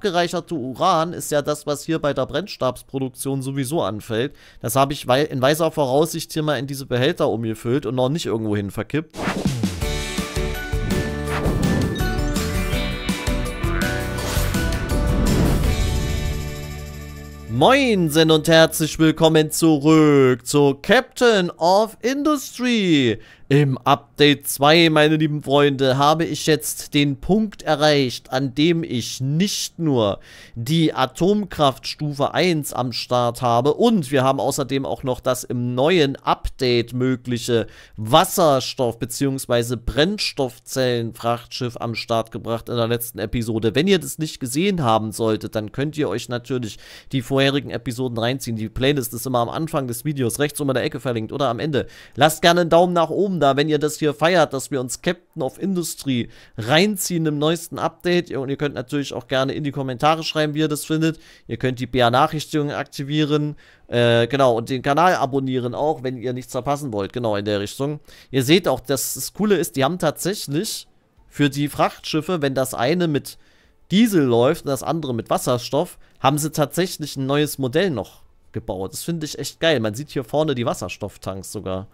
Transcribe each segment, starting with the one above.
abgereicherte Uran ist ja das, was hier bei der Brennstabsproduktion sowieso anfällt. Das habe ich in weiser Voraussicht hier mal in diese Behälter umgefüllt und noch nicht irgendwohin verkippt. Moin sind und herzlich willkommen zurück zu Captain of Industry. Im Update 2, meine lieben Freunde, habe ich jetzt den Punkt erreicht, an dem ich nicht nur die Atomkraftstufe 1 am Start habe und wir haben außerdem auch noch das im neuen Update mögliche Wasserstoff- bzw. Brennstoffzellenfrachtschiff am Start gebracht in der letzten Episode. Wenn ihr das nicht gesehen haben solltet, dann könnt ihr euch natürlich die vorherigen Episoden reinziehen. Die Playlist ist immer am Anfang des Videos rechts um in der Ecke verlinkt oder am Ende. Lasst gerne einen Daumen nach oben da, wenn ihr das hier feiert, dass wir uns Captain of Industry reinziehen im neuesten Update. Und ihr könnt natürlich auch gerne in die Kommentare schreiben, wie ihr das findet. Ihr könnt die BA-Nachrichtigungen aktivieren. Äh, genau, und den Kanal abonnieren auch, wenn ihr nichts verpassen wollt. Genau, in der Richtung. Ihr seht auch, dass das Coole ist, die haben tatsächlich für die Frachtschiffe, wenn das eine mit Diesel läuft und das andere mit Wasserstoff, haben sie tatsächlich ein neues Modell noch gebaut. Das finde ich echt geil. Man sieht hier vorne die Wasserstofftanks sogar.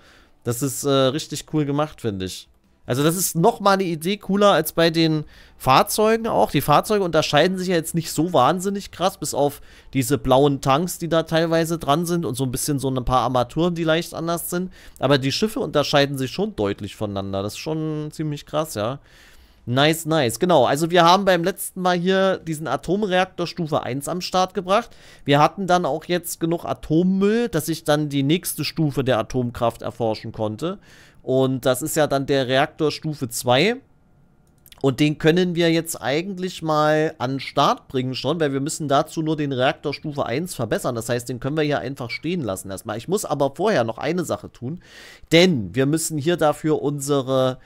Das ist äh, richtig cool gemacht, finde ich. Also das ist nochmal eine Idee cooler als bei den Fahrzeugen auch. Die Fahrzeuge unterscheiden sich ja jetzt nicht so wahnsinnig krass, bis auf diese blauen Tanks, die da teilweise dran sind und so ein bisschen so ein paar Armaturen, die leicht anders sind. Aber die Schiffe unterscheiden sich schon deutlich voneinander. Das ist schon ziemlich krass, ja. Nice, nice. Genau, also wir haben beim letzten Mal hier diesen Atomreaktor Stufe 1 am Start gebracht. Wir hatten dann auch jetzt genug Atommüll, dass ich dann die nächste Stufe der Atomkraft erforschen konnte. Und das ist ja dann der Reaktor Stufe 2. Und den können wir jetzt eigentlich mal an Start bringen schon, weil wir müssen dazu nur den Reaktor Stufe 1 verbessern. Das heißt, den können wir hier einfach stehen lassen erstmal. Ich muss aber vorher noch eine Sache tun, denn wir müssen hier dafür unsere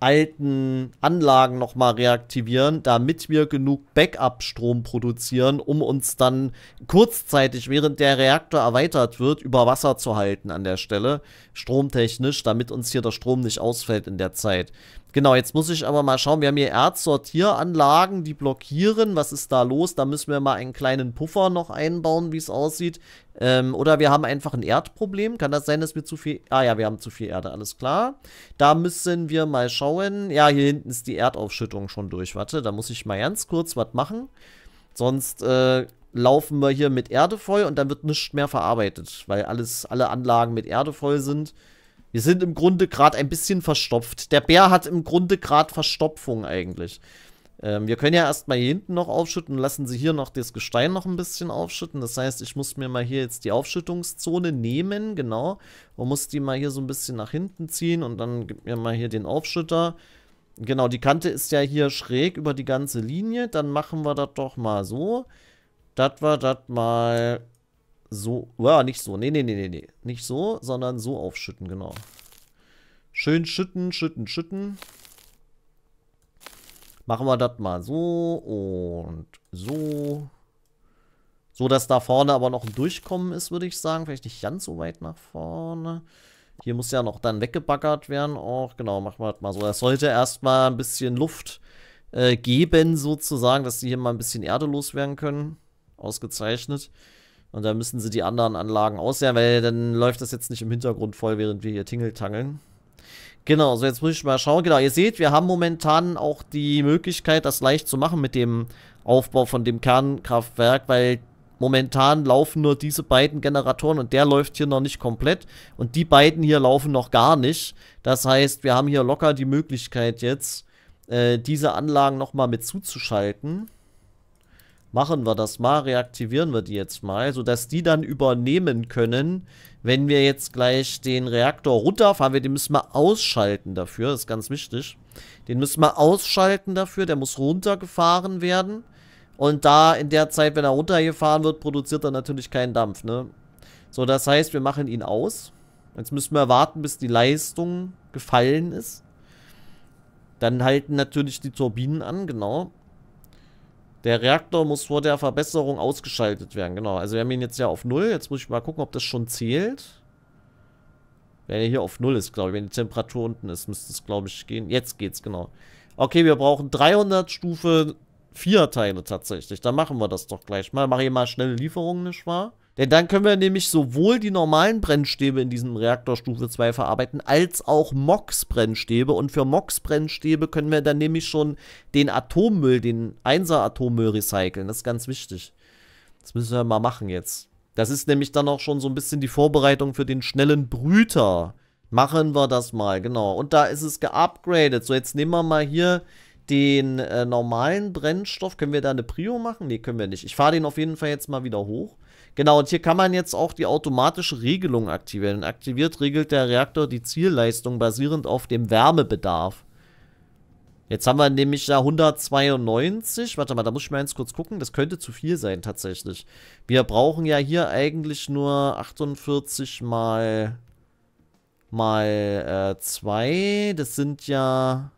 alten Anlagen nochmal reaktivieren, damit wir genug Backup-Strom produzieren, um uns dann kurzzeitig, während der Reaktor erweitert wird, über Wasser zu halten an der Stelle, stromtechnisch, damit uns hier der Strom nicht ausfällt in der Zeit. Genau, jetzt muss ich aber mal schauen, wir haben hier Erdsortieranlagen, die blockieren, was ist da los? Da müssen wir mal einen kleinen Puffer noch einbauen, wie es aussieht. Ähm, oder wir haben einfach ein Erdproblem. Kann das sein, dass wir zu viel. Ah ja, wir haben zu viel Erde, alles klar. Da müssen wir mal schauen. Ja, hier hinten ist die Erdaufschüttung schon durch. Warte, da muss ich mal ganz kurz was machen. Sonst äh, laufen wir hier mit Erde voll und dann wird nichts mehr verarbeitet, weil alles, alle Anlagen mit Erde voll sind. Wir sind im Grunde gerade ein bisschen verstopft. Der Bär hat im Grunde gerade Verstopfung eigentlich. Ähm, wir können ja erstmal hier hinten noch aufschütten und lassen sie hier noch das Gestein noch ein bisschen aufschütten. Das heißt, ich muss mir mal hier jetzt die Aufschüttungszone nehmen, genau. Und muss die mal hier so ein bisschen nach hinten ziehen und dann gibt mir mal hier den Aufschütter. Genau, die Kante ist ja hier schräg über die ganze Linie. Dann machen wir das doch mal so. Das war das mal so. Ja, nicht so. Nee, nee, nee, nee, nee. Nicht so, sondern so aufschütten, genau. Schön schütten, schütten, schütten. Machen wir das mal so und so. So, dass da vorne aber noch ein Durchkommen ist, würde ich sagen. Vielleicht nicht ganz so weit nach vorne. Hier muss ja noch dann weggebaggert werden. Auch genau, machen wir das mal so. Es sollte erstmal ein bisschen Luft äh, geben, sozusagen, dass die hier mal ein bisschen Erde loswerden können. Ausgezeichnet. Und dann müssen sie die anderen Anlagen aussehen, weil dann läuft das jetzt nicht im Hintergrund voll, während wir hier tingeltangeln. Genau, so jetzt muss ich mal schauen. Genau, ihr seht, wir haben momentan auch die Möglichkeit, das leicht zu machen mit dem Aufbau von dem Kernkraftwerk, weil momentan laufen nur diese beiden Generatoren und der läuft hier noch nicht komplett und die beiden hier laufen noch gar nicht. Das heißt, wir haben hier locker die Möglichkeit jetzt, äh, diese Anlagen nochmal mit zuzuschalten machen wir das mal, reaktivieren wir die jetzt mal, sodass die dann übernehmen können, wenn wir jetzt gleich den Reaktor runterfahren. Wir, den müssen wir ausschalten dafür, das ist ganz wichtig. Den müssen wir ausschalten dafür, der muss runtergefahren werden. Und da in der Zeit, wenn er runtergefahren wird, produziert er natürlich keinen Dampf, ne? So, das heißt, wir machen ihn aus. Jetzt müssen wir warten, bis die Leistung gefallen ist. Dann halten natürlich die Turbinen an, genau. Der Reaktor muss vor der Verbesserung ausgeschaltet werden. Genau, also wir haben ihn jetzt ja auf 0. Jetzt muss ich mal gucken, ob das schon zählt. Wenn er hier auf 0 ist, glaube ich. Wenn die Temperatur unten ist, müsste es, glaube ich, gehen. Jetzt geht's, genau. Okay, wir brauchen 300 Stufe 4 Teile tatsächlich. Dann machen wir das doch gleich mal. Mache hier mal schnelle Lieferungen, nicht wahr? Denn dann können wir nämlich sowohl die normalen Brennstäbe in diesem Reaktor Stufe 2 verarbeiten, als auch MOX-Brennstäbe. Und für MOX-Brennstäbe können wir dann nämlich schon den Atommüll, den 1er Atommüll recyceln. Das ist ganz wichtig. Das müssen wir mal machen jetzt. Das ist nämlich dann auch schon so ein bisschen die Vorbereitung für den schnellen Brüter. Machen wir das mal, genau. Und da ist es geupgradet. So, jetzt nehmen wir mal hier den äh, normalen Brennstoff, können wir da eine Prio machen? Nee, können wir nicht. Ich fahre den auf jeden Fall jetzt mal wieder hoch. Genau, und hier kann man jetzt auch die automatische Regelung aktivieren. Aktiviert regelt der Reaktor die Zielleistung basierend auf dem Wärmebedarf. Jetzt haben wir nämlich da 192. Warte mal, da muss ich mal eins kurz gucken. Das könnte zu viel sein tatsächlich. Wir brauchen ja hier eigentlich nur 48 mal mal 2. Äh, das sind ja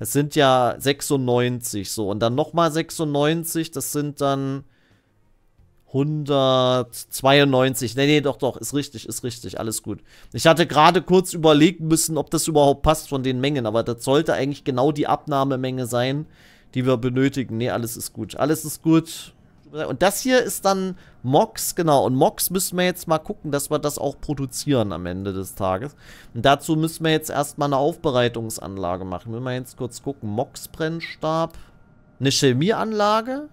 das sind ja 96 so. Und dann nochmal 96, das sind dann 192. Nee, nee, doch, doch, ist richtig, ist richtig, alles gut. Ich hatte gerade kurz überlegen müssen, ob das überhaupt passt von den Mengen, aber das sollte eigentlich genau die Abnahmemenge sein, die wir benötigen. Nee, alles ist gut, alles ist gut. Und das hier ist dann Mox, genau. Und Mox müssen wir jetzt mal gucken, dass wir das auch produzieren am Ende des Tages. Und dazu müssen wir jetzt erstmal eine Aufbereitungsanlage machen. Will mal jetzt kurz gucken. Mox-Brennstab. Eine Chemieanlage,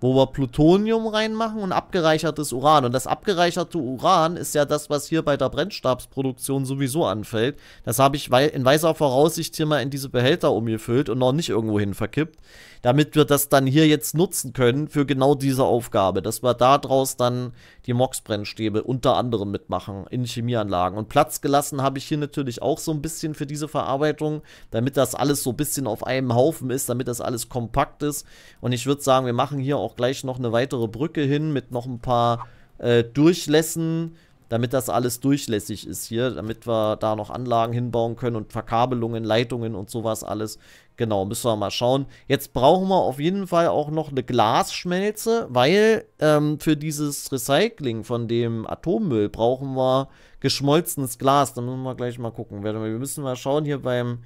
wo wir Plutonium reinmachen und abgereichertes Uran. Und das abgereicherte Uran ist ja das, was hier bei der Brennstabsproduktion sowieso anfällt. Das habe ich in weiser Voraussicht hier mal in diese Behälter umgefüllt und noch nicht irgendwohin verkippt damit wir das dann hier jetzt nutzen können für genau diese Aufgabe, dass wir daraus dann die MOX-Brennstäbe unter anderem mitmachen in Chemieanlagen. Und Platz gelassen habe ich hier natürlich auch so ein bisschen für diese Verarbeitung, damit das alles so ein bisschen auf einem Haufen ist, damit das alles kompakt ist. Und ich würde sagen, wir machen hier auch gleich noch eine weitere Brücke hin mit noch ein paar äh, Durchlässen damit das alles durchlässig ist hier, damit wir da noch Anlagen hinbauen können und Verkabelungen, Leitungen und sowas alles. Genau, müssen wir mal schauen. Jetzt brauchen wir auf jeden Fall auch noch eine Glasschmelze, weil ähm, für dieses Recycling von dem Atommüll brauchen wir geschmolzenes Glas. Da müssen wir gleich mal gucken. Wir müssen mal schauen hier beim,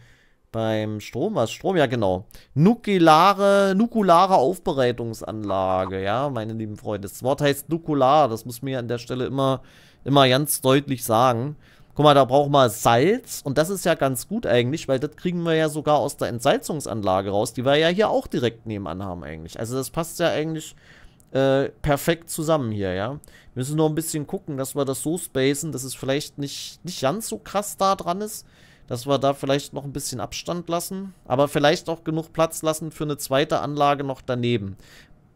beim Strom, was? Strom, ja genau. Nukulare, nukulare Aufbereitungsanlage, ja, meine lieben Freunde. Das Wort heißt nukular, das muss mir an der Stelle immer immer ganz deutlich sagen. Guck mal, da brauchen wir Salz und das ist ja ganz gut eigentlich, weil das kriegen wir ja sogar aus der Entsalzungsanlage raus, die wir ja hier auch direkt nebenan haben eigentlich. Also das passt ja eigentlich äh, perfekt zusammen hier, ja. Wir müssen nur ein bisschen gucken, dass wir das so spacen, dass es vielleicht nicht, nicht ganz so krass da dran ist, dass wir da vielleicht noch ein bisschen Abstand lassen, aber vielleicht auch genug Platz lassen für eine zweite Anlage noch daneben.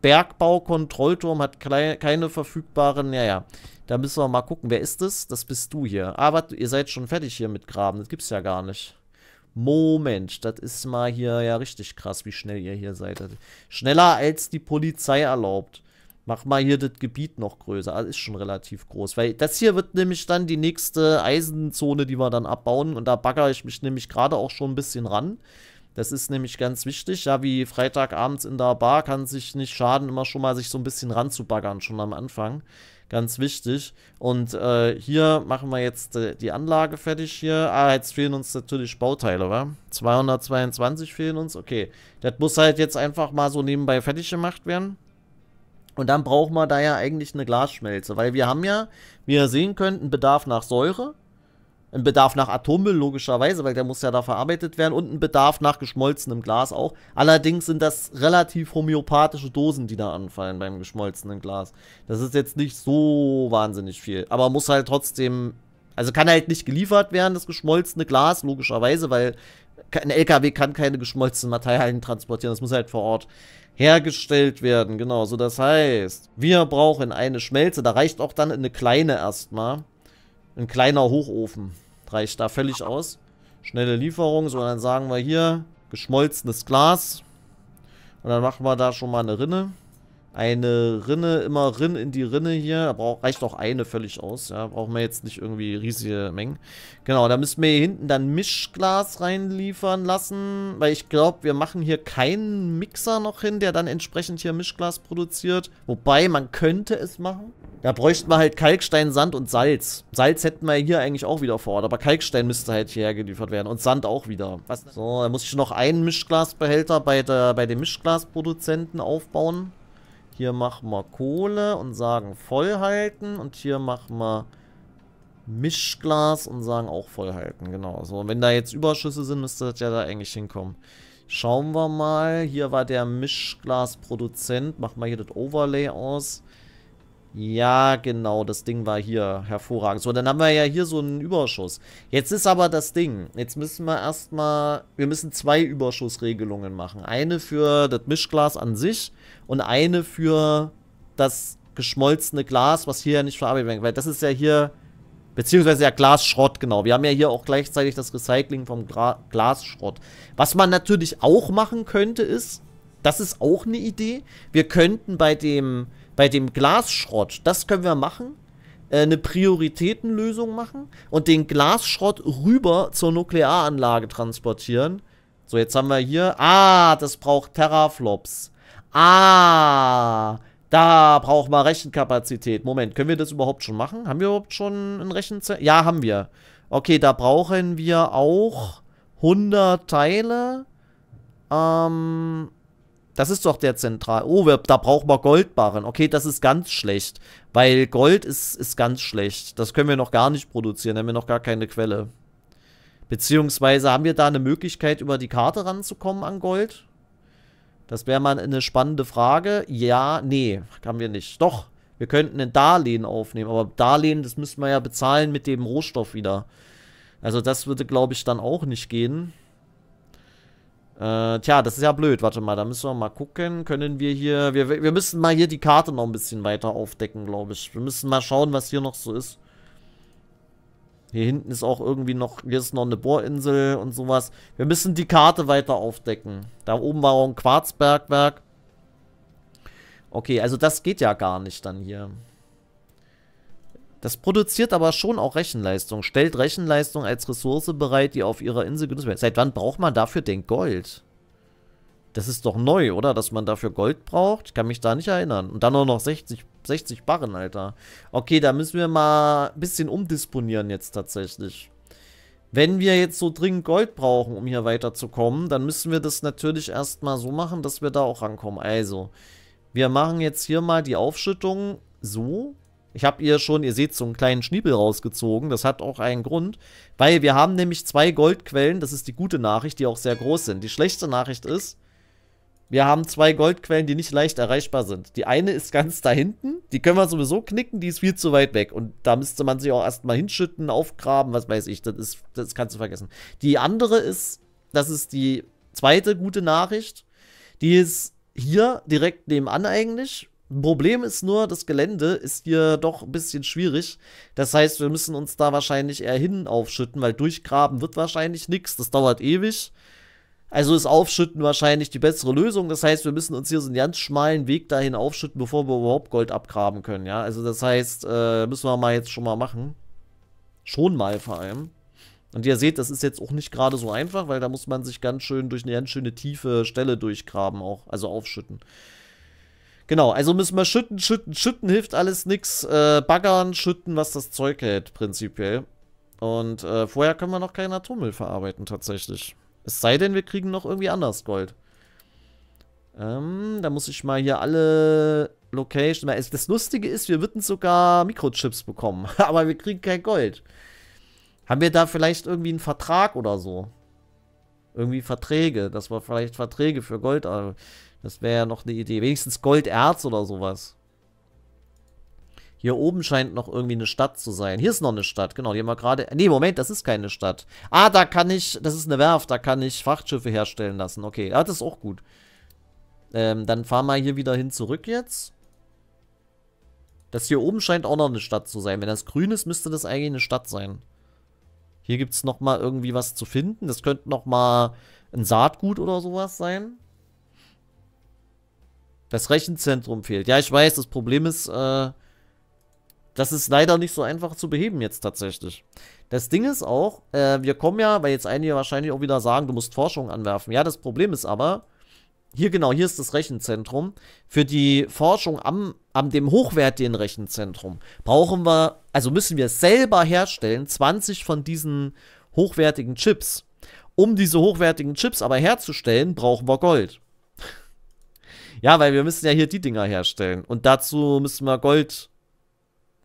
Bergbau, Kontrollturm hat keine verfügbaren, ja, ja. Da müssen wir mal gucken, wer ist es? Das? das bist du hier. Aber ah, ihr seid schon fertig hier mit Graben. Das gibt's ja gar nicht. Moment, das ist mal hier ja richtig krass, wie schnell ihr hier seid. Schneller als die Polizei erlaubt. Mach mal hier das Gebiet noch größer. Also ist schon relativ groß. Weil das hier wird nämlich dann die nächste Eisenzone, die wir dann abbauen. Und da bagger ich mich nämlich gerade auch schon ein bisschen ran. Das ist nämlich ganz wichtig. Ja, wie Freitagabends in der Bar kann sich nicht schaden, immer schon mal sich so ein bisschen ranzubaggern, schon am Anfang ganz wichtig. Und äh, hier machen wir jetzt äh, die Anlage fertig hier. Ah, jetzt fehlen uns natürlich Bauteile, wa? 222 fehlen uns, okay. Das muss halt jetzt einfach mal so nebenbei fertig gemacht werden. Und dann brauchen wir da ja eigentlich eine Glasschmelze, weil wir haben ja, wie ihr sehen könnt, einen Bedarf nach Säure. Ein Bedarf nach Atommüll, logischerweise, weil der muss ja da verarbeitet werden. Und ein Bedarf nach geschmolzenem Glas auch. Allerdings sind das relativ homöopathische Dosen, die da anfallen beim geschmolzenen Glas. Das ist jetzt nicht so wahnsinnig viel. Aber muss halt trotzdem. Also kann halt nicht geliefert werden, das geschmolzene Glas, logischerweise, weil ein LKW kann keine geschmolzenen Materialien transportieren. Das muss halt vor Ort hergestellt werden. Genau, so das heißt, wir brauchen eine Schmelze. Da reicht auch dann eine kleine erstmal. Ein kleiner Hochofen reicht da völlig aus. Schnelle Lieferung. So, dann sagen wir hier geschmolzenes Glas. Und dann machen wir da schon mal eine Rinne eine Rinne, immer Rinn in die Rinne hier. Brauch, reicht auch eine völlig aus. Ja, brauchen wir jetzt nicht irgendwie riesige Mengen. Genau, da müssten wir hier hinten dann Mischglas reinliefern lassen. Weil ich glaube, wir machen hier keinen Mixer noch hin, der dann entsprechend hier Mischglas produziert. Wobei, man könnte es machen. Da bräuchten wir halt Kalkstein, Sand und Salz. Salz hätten wir hier eigentlich auch wieder vor Ort, aber Kalkstein müsste halt hierher geliefert werden und Sand auch wieder. Was? So, da muss ich noch einen Mischglasbehälter bei, der, bei dem Mischglasproduzenten aufbauen. Hier machen wir Kohle und sagen vollhalten. Und hier machen wir Mischglas und sagen auch vollhalten. Genau. So, und wenn da jetzt Überschüsse sind, müsste das ja da eigentlich hinkommen. Schauen wir mal. Hier war der Mischglasproduzent. Machen wir hier das Overlay aus. Ja, genau, das Ding war hier hervorragend. So, dann haben wir ja hier so einen Überschuss. Jetzt ist aber das Ding, jetzt müssen wir erstmal, wir müssen zwei Überschussregelungen machen. Eine für das Mischglas an sich und eine für das geschmolzene Glas, was hier ja nicht verarbeitet wird. Weil das ist ja hier, beziehungsweise ja Glasschrott, genau. Wir haben ja hier auch gleichzeitig das Recycling vom Gra Glasschrott. Was man natürlich auch machen könnte ist, das ist auch eine Idee, wir könnten bei dem bei dem Glasschrott, das können wir machen, äh, eine Prioritätenlösung machen und den Glasschrott rüber zur Nuklearanlage transportieren. So, jetzt haben wir hier, ah, das braucht Terraflops. Ah, da braucht man Rechenkapazität. Moment, können wir das überhaupt schon machen? Haben wir überhaupt schon ein Rechenzentrum? Ja, haben wir. Okay, da brauchen wir auch 100 Teile. Ähm, das ist doch der Zentral. Oh, wir, da brauchen wir Goldbarren. Okay, das ist ganz schlecht. Weil Gold ist, ist ganz schlecht. Das können wir noch gar nicht produzieren. Da haben wir noch gar keine Quelle. Beziehungsweise haben wir da eine Möglichkeit, über die Karte ranzukommen an Gold? Das wäre mal eine spannende Frage. Ja, nee, haben wir nicht. Doch, wir könnten ein Darlehen aufnehmen. Aber Darlehen, das müssen wir ja bezahlen mit dem Rohstoff wieder. Also das würde, glaube ich, dann auch nicht gehen. Äh, tja, das ist ja blöd. Warte mal, da müssen wir mal gucken. Können wir hier... Wir, wir müssen mal hier die Karte noch ein bisschen weiter aufdecken, glaube ich. Wir müssen mal schauen, was hier noch so ist. Hier hinten ist auch irgendwie noch... Hier ist noch eine Bohrinsel und sowas. Wir müssen die Karte weiter aufdecken. Da oben war auch ein Quarzbergwerk. Okay, also das geht ja gar nicht dann hier. Das produziert aber schon auch Rechenleistung, stellt Rechenleistung als Ressource bereit, die auf ihrer Insel genutzt wird. Seit wann braucht man dafür denn Gold? Das ist doch neu, oder? Dass man dafür Gold braucht? Ich kann mich da nicht erinnern. Und dann nur noch 60, 60 Barren, Alter. Okay, da müssen wir mal ein bisschen umdisponieren jetzt tatsächlich. Wenn wir jetzt so dringend Gold brauchen, um hier weiterzukommen, dann müssen wir das natürlich erstmal so machen, dass wir da auch rankommen. Also, wir machen jetzt hier mal die Aufschüttung so. Ich habe ihr schon, ihr seht, so einen kleinen Schniebel rausgezogen. Das hat auch einen Grund, weil wir haben nämlich zwei Goldquellen. Das ist die gute Nachricht, die auch sehr groß sind. Die schlechte Nachricht ist, wir haben zwei Goldquellen, die nicht leicht erreichbar sind. Die eine ist ganz da hinten. Die können wir sowieso knicken, die ist viel zu weit weg. Und da müsste man sie auch erstmal hinschütten, aufgraben, was weiß ich. Das, ist, das kannst du vergessen. Die andere ist, das ist die zweite gute Nachricht. Die ist hier direkt nebenan eigentlich. Problem ist nur, das Gelände ist hier doch ein bisschen schwierig. Das heißt, wir müssen uns da wahrscheinlich eher hin aufschütten, weil durchgraben wird wahrscheinlich nichts. Das dauert ewig. Also ist Aufschütten wahrscheinlich die bessere Lösung. Das heißt, wir müssen uns hier so einen ganz schmalen Weg dahin aufschütten, bevor wir überhaupt Gold abgraben können. Ja, also das heißt, äh, müssen wir mal jetzt schon mal machen. Schon mal vor allem. Und ihr seht, das ist jetzt auch nicht gerade so einfach, weil da muss man sich ganz schön durch eine ganz schöne tiefe Stelle durchgraben auch. Also aufschütten. Genau, also müssen wir schütten, schütten, schütten hilft alles nichts. Äh, baggern, schütten, was das Zeug hält, prinzipiell. Und äh, vorher können wir noch keinen Atommüll verarbeiten, tatsächlich. Es sei denn, wir kriegen noch irgendwie anders Gold. Ähm, da muss ich mal hier alle Location. das Lustige ist, wir würden sogar Mikrochips bekommen. aber wir kriegen kein Gold. Haben wir da vielleicht irgendwie einen Vertrag oder so? Irgendwie Verträge, dass wir vielleicht Verträge für Gold... Äh, das wäre ja noch eine Idee. Wenigstens Golderz oder sowas. Hier oben scheint noch irgendwie eine Stadt zu sein. Hier ist noch eine Stadt, genau. Die haben wir gerade... Nee, Moment, das ist keine Stadt. Ah, da kann ich... Das ist eine Werft, da kann ich Frachtschiffe herstellen lassen. Okay, ah, das ist auch gut. Ähm, dann fahren wir hier wieder hin zurück jetzt. Das hier oben scheint auch noch eine Stadt zu sein. Wenn das grün ist, müsste das eigentlich eine Stadt sein. Hier gibt es nochmal irgendwie was zu finden. Das könnte nochmal ein Saatgut oder sowas sein. Das Rechenzentrum fehlt. Ja, ich weiß, das Problem ist, äh, das ist leider nicht so einfach zu beheben jetzt tatsächlich. Das Ding ist auch, äh, wir kommen ja, weil jetzt einige wahrscheinlich auch wieder sagen, du musst Forschung anwerfen. Ja, das Problem ist aber, hier genau, hier ist das Rechenzentrum. Für die Forschung am, am dem hochwertigen Rechenzentrum brauchen wir, also müssen wir selber herstellen, 20 von diesen hochwertigen Chips. Um diese hochwertigen Chips aber herzustellen, brauchen wir Gold. Ja, weil wir müssen ja hier die Dinger herstellen. Und dazu müssen wir Gold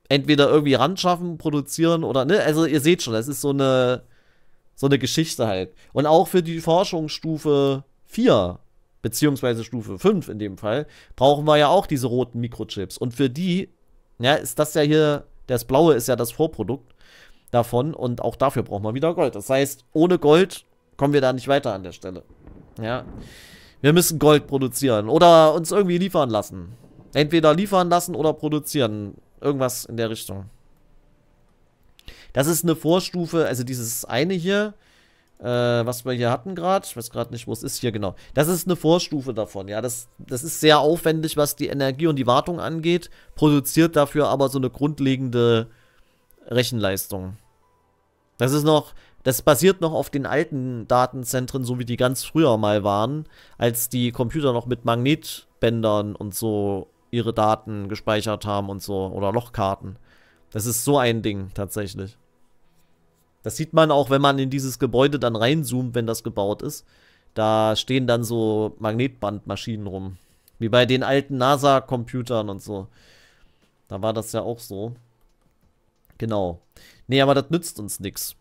entweder irgendwie ran produzieren oder, ne? Also ihr seht schon, das ist so eine, so eine Geschichte halt. Und auch für die Forschungsstufe 4, beziehungsweise Stufe 5 in dem Fall, brauchen wir ja auch diese roten Mikrochips. Und für die, ja, ist das ja hier, das blaue ist ja das Vorprodukt davon und auch dafür brauchen wir wieder Gold. Das heißt, ohne Gold kommen wir da nicht weiter an der Stelle. Ja wir müssen Gold produzieren oder uns irgendwie liefern lassen. Entweder liefern lassen oder produzieren. Irgendwas in der Richtung. Das ist eine Vorstufe, also dieses eine hier, äh, was wir hier hatten gerade, ich weiß gerade nicht, wo es ist, hier genau. Das ist eine Vorstufe davon, ja. Das, das ist sehr aufwendig, was die Energie und die Wartung angeht, produziert dafür aber so eine grundlegende Rechenleistung. Das ist noch, das basiert noch auf den alten Datenzentren, so wie die ganz früher mal waren, als die Computer noch mit Magnetbändern und so ihre Daten gespeichert haben und so oder Lochkarten. Das ist so ein Ding tatsächlich. Das sieht man auch, wenn man in dieses Gebäude dann reinzoomt, wenn das gebaut ist. Da stehen dann so Magnetbandmaschinen rum. Wie bei den alten NASA-Computern und so. Da war das ja auch so. Genau. Nee, aber das nützt uns nichts.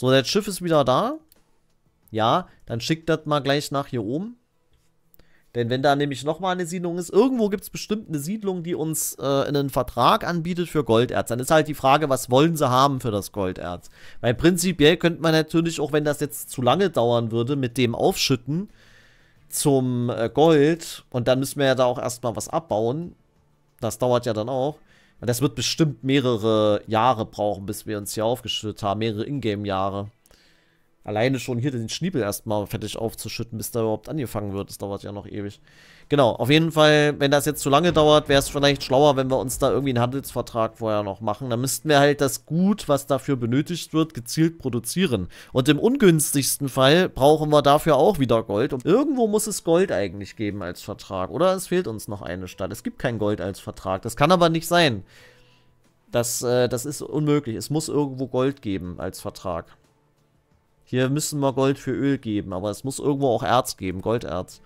So, das Schiff ist wieder da. Ja, dann schickt das mal gleich nach hier oben. Denn wenn da nämlich nochmal eine Siedlung ist, irgendwo gibt es bestimmt eine Siedlung, die uns äh, einen Vertrag anbietet für Golderz. Dann ist halt die Frage, was wollen sie haben für das Golderz? Weil prinzipiell könnte man natürlich, auch wenn das jetzt zu lange dauern würde, mit dem aufschütten zum äh, Gold. Und dann müssen wir ja da auch erstmal was abbauen. Das dauert ja dann auch. Und das wird bestimmt mehrere Jahre brauchen, bis wir uns hier aufgeschüttet haben. Mehrere Ingame-Jahre. Alleine schon hier den Schniebel erstmal fertig aufzuschütten, bis da überhaupt angefangen wird. Das dauert ja noch ewig. Genau, auf jeden Fall, wenn das jetzt zu lange dauert, wäre es vielleicht schlauer, wenn wir uns da irgendwie einen Handelsvertrag vorher noch machen. Dann müssten wir halt das Gut, was dafür benötigt wird, gezielt produzieren. Und im ungünstigsten Fall brauchen wir dafür auch wieder Gold. Und irgendwo muss es Gold eigentlich geben als Vertrag. Oder es fehlt uns noch eine Stadt. Es gibt kein Gold als Vertrag. Das kann aber nicht sein. Das, äh, das ist unmöglich. Es muss irgendwo Gold geben als Vertrag. Hier müssen wir Gold für Öl geben, aber es muss irgendwo auch Erz geben, Golderz.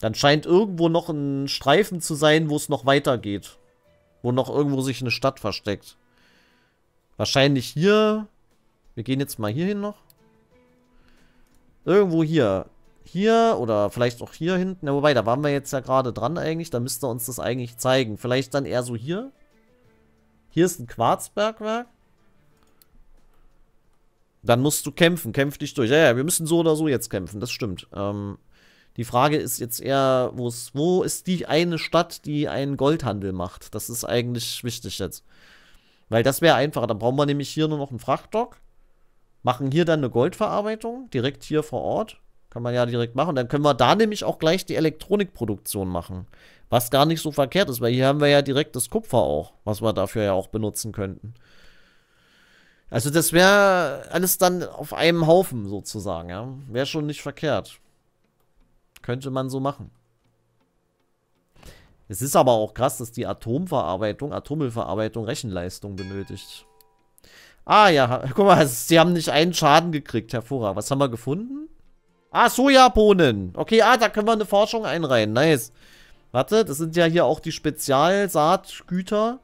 Dann scheint irgendwo noch ein Streifen zu sein, wo es noch weitergeht. Wo noch irgendwo sich eine Stadt versteckt. Wahrscheinlich hier. Wir gehen jetzt mal hier hin noch. Irgendwo hier. Hier oder vielleicht auch hier hinten. Ja, wobei, da waren wir jetzt ja gerade dran eigentlich. Da müsste uns das eigentlich zeigen. Vielleicht dann eher so hier. Hier ist ein Quarzbergwerk dann musst du kämpfen, kämpf dich durch. Ja, ja, wir müssen so oder so jetzt kämpfen, das stimmt. Ähm, die Frage ist jetzt eher, wo ist die eine Stadt, die einen Goldhandel macht? Das ist eigentlich wichtig jetzt. Weil das wäre einfacher. Dann brauchen wir nämlich hier nur noch einen Frachtdock. Machen hier dann eine Goldverarbeitung, direkt hier vor Ort. Kann man ja direkt machen. Dann können wir da nämlich auch gleich die Elektronikproduktion machen. Was gar nicht so verkehrt ist, weil hier haben wir ja direkt das Kupfer auch, was wir dafür ja auch benutzen könnten. Also das wäre alles dann auf einem Haufen sozusagen, ja. Wäre schon nicht verkehrt. Könnte man so machen. Es ist aber auch krass, dass die Atomverarbeitung, Atommüllverarbeitung Rechenleistung benötigt. Ah ja, guck mal, sie haben nicht einen Schaden gekriegt, Hervorragend. Was haben wir gefunden? Ah, Sojabohnen. Okay, ah, da können wir eine Forschung einreihen. Nice. Warte, das sind ja hier auch die Spezialsaatgüter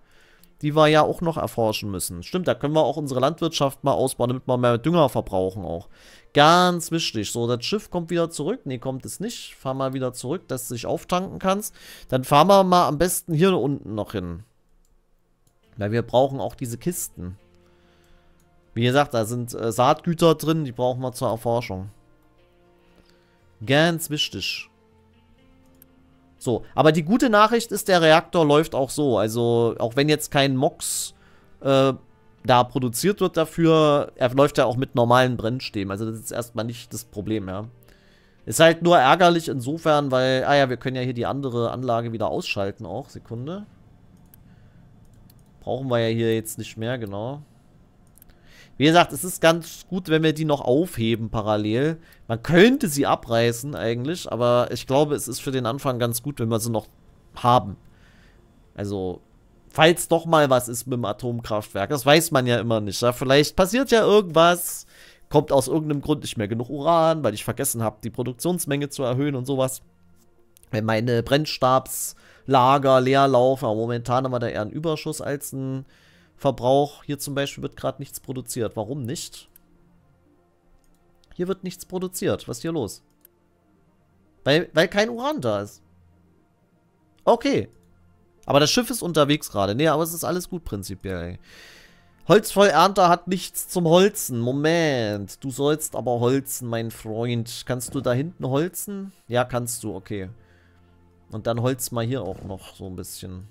die wir ja auch noch erforschen müssen. Stimmt, da können wir auch unsere Landwirtschaft mal ausbauen, damit wir mehr Dünger verbrauchen auch. Ganz wichtig. So, das Schiff kommt wieder zurück. Nee, kommt es nicht. Fahr mal wieder zurück, dass du dich auftanken kannst. Dann fahren wir mal am besten hier unten noch hin. Weil wir brauchen auch diese Kisten. Wie gesagt, da sind äh, Saatgüter drin, die brauchen wir zur Erforschung. Ganz wichtig. So, aber die gute Nachricht ist, der Reaktor läuft auch so. Also, auch wenn jetzt kein MOX äh, da produziert wird dafür, er läuft ja auch mit normalen Brennstäben. Also, das ist erstmal nicht das Problem, ja. Ist halt nur ärgerlich insofern, weil, ah ja, wir können ja hier die andere Anlage wieder ausschalten auch. Sekunde. Brauchen wir ja hier jetzt nicht mehr, genau. Wie gesagt, es ist ganz gut, wenn wir die noch aufheben parallel. Man könnte sie abreißen eigentlich, aber ich glaube, es ist für den Anfang ganz gut, wenn wir sie noch haben. Also, falls doch mal was ist mit dem Atomkraftwerk, das weiß man ja immer nicht. Ja? Vielleicht passiert ja irgendwas, kommt aus irgendeinem Grund nicht mehr genug Uran, weil ich vergessen habe, die Produktionsmenge zu erhöhen und sowas. Wenn meine Brennstabslager leer laufen, aber momentan haben wir da eher einen Überschuss als einen Verbrauch. Hier zum Beispiel wird gerade nichts produziert. Warum nicht? Hier wird nichts produziert. Was ist hier los? Weil, weil kein Uran da ist. Okay. Aber das Schiff ist unterwegs gerade. Nee, aber es ist alles gut prinzipiell. Holzvollernter hat nichts zum Holzen. Moment. Du sollst aber holzen, mein Freund. Kannst du da hinten holzen? Ja, kannst du. Okay. Und dann holz mal hier auch noch so ein bisschen.